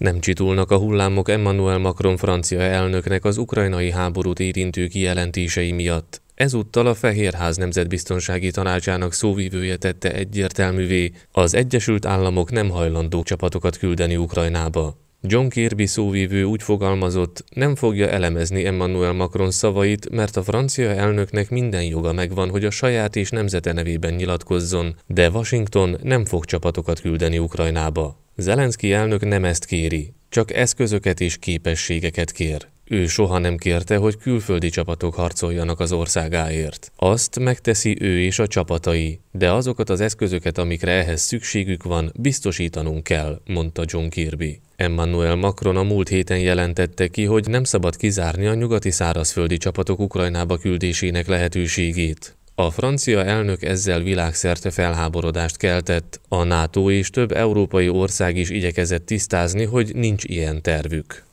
Nem csitulnak a hullámok Emmanuel Macron francia elnöknek az ukrajnai háborút érintő kijelentései miatt. Ezúttal a Fehérház Nemzetbiztonsági Tanácsának szóvívője tette egyértelművé, az Egyesült Államok nem hajlandó csapatokat küldeni Ukrajnába. John Kirby szóvívő úgy fogalmazott, nem fogja elemezni Emmanuel Macron szavait, mert a francia elnöknek minden joga megvan, hogy a saját és nemzete nevében nyilatkozzon, de Washington nem fog csapatokat küldeni Ukrajnába. Zelenszky elnök nem ezt kéri, csak eszközöket és képességeket kér. Ő soha nem kérte, hogy külföldi csapatok harcoljanak az országáért. Azt megteszi ő és a csapatai, de azokat az eszközöket, amikre ehhez szükségük van, biztosítanunk kell, mondta John Kirby. Emmanuel Macron a múlt héten jelentette ki, hogy nem szabad kizárni a nyugati szárazföldi csapatok Ukrajnába küldésének lehetőségét. A francia elnök ezzel világszerte felháborodást keltett, a NATO és több európai ország is igyekezett tisztázni, hogy nincs ilyen tervük.